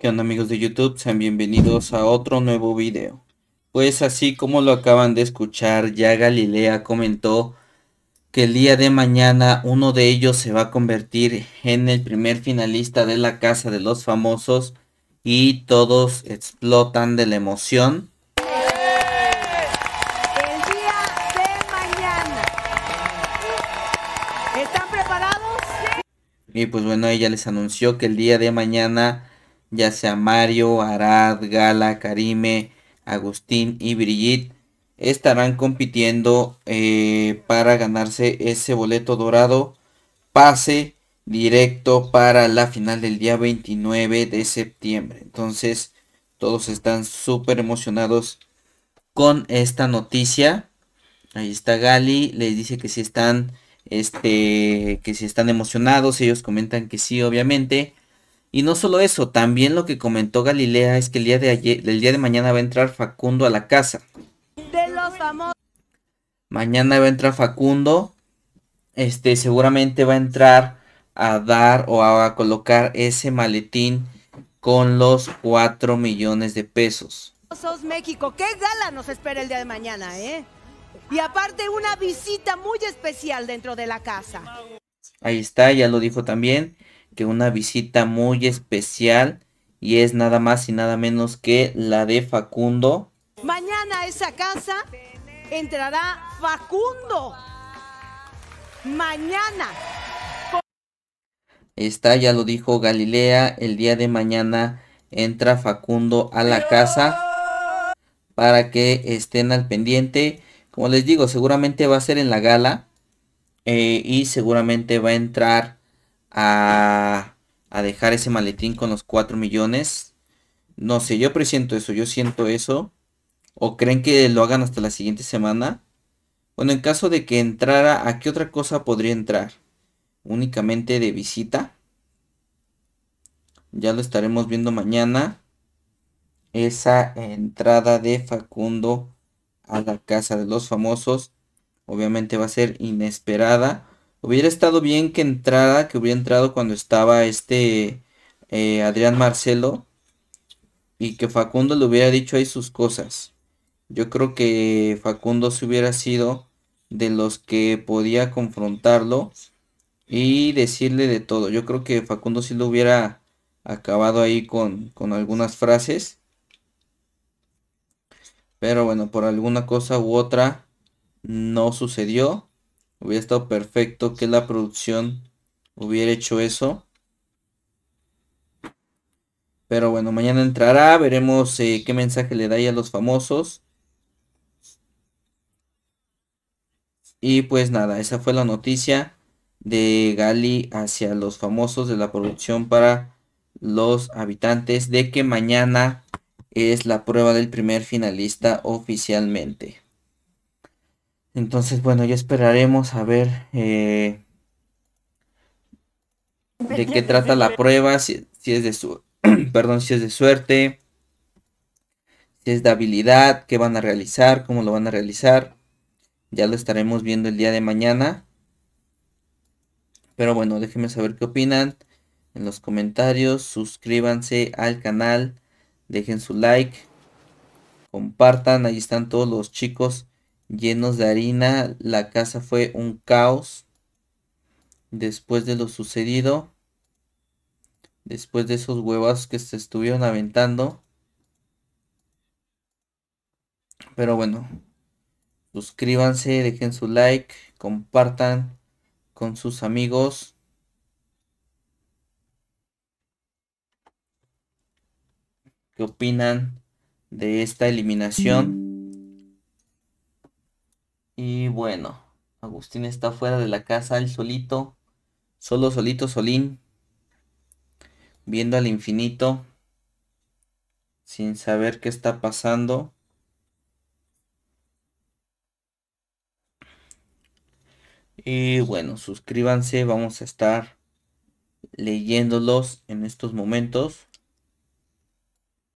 ¿Qué onda amigos de YouTube? Sean bienvenidos a otro nuevo video. Pues así como lo acaban de escuchar, ya Galilea comentó que el día de mañana uno de ellos se va a convertir en el primer finalista de la Casa de los Famosos y todos explotan de la emoción. El día de mañana. ¿Están preparados? Y pues bueno, ella les anunció que el día de mañana ya sea Mario, Arad, Gala, Karime, Agustín y Brigitte, estarán compitiendo eh, para ganarse ese boleto dorado pase directo para la final del día 29 de septiembre. Entonces, todos están súper emocionados con esta noticia. Ahí está Gali, les dice que si están este que si están emocionados, ellos comentan que sí, obviamente. Y no solo eso, también lo que comentó Galilea es que el día de mañana va a entrar Facundo a la casa. Mañana va a entrar Facundo. Este, seguramente va a entrar a dar o a colocar ese maletín con los 4 millones de pesos. México, qué gala nos espera el día de mañana, ¿eh? Y aparte una visita muy especial dentro de la casa. Ahí está, ya lo dijo también que una visita muy especial y es nada más y nada menos que la de Facundo. Mañana esa casa entrará Facundo. Mañana. Está, ya lo dijo Galilea, el día de mañana entra Facundo a la casa para que estén al pendiente. Como les digo, seguramente va a ser en la gala eh, y seguramente va a entrar a, dejar ese maletín con los 4 millones. No sé, yo presiento eso, yo siento eso. ¿O creen que lo hagan hasta la siguiente semana? Bueno, en caso de que entrara, ¿a qué otra cosa podría entrar? Únicamente de visita. Ya lo estaremos viendo mañana. Esa entrada de Facundo a la casa de los famosos. Obviamente va a ser inesperada. Hubiera estado bien que entrara, que hubiera entrado cuando estaba este eh, Adrián Marcelo y que Facundo le hubiera dicho ahí sus cosas. Yo creo que Facundo se hubiera sido de los que podía confrontarlo y decirle de todo. Yo creo que Facundo sí lo hubiera acabado ahí con, con algunas frases. Pero bueno, por alguna cosa u otra no sucedió. Hubiera estado perfecto que la producción hubiera hecho eso. Pero bueno, mañana entrará, veremos eh, qué mensaje le da ahí a los famosos. Y pues nada, esa fue la noticia de Gali hacia los famosos de la producción para los habitantes de que mañana es la prueba del primer finalista oficialmente. Entonces, bueno, ya esperaremos a ver eh, de qué trata la prueba, si, es de su perdón, si es de suerte, si es de habilidad, qué van a realizar, cómo lo van a realizar. Ya lo estaremos viendo el día de mañana. Pero bueno, déjenme saber qué opinan en los comentarios. Suscríbanse al canal. Dejen su like. Compartan. Ahí están todos los chicos llenos de harina. La casa fue un caos después de lo sucedido. Después de esos huevos que se estuvieron aventando. Pero bueno, suscríbanse, dejen su like, compartan con sus amigos. ¿Qué opinan de esta eliminación? Y bueno, Agustín está fuera de la casa, él solito, solo solito, solín, viendo al infinito, sin saber qué está pasando. Y bueno, suscríbanse, vamos a estar leyéndolos en estos momentos.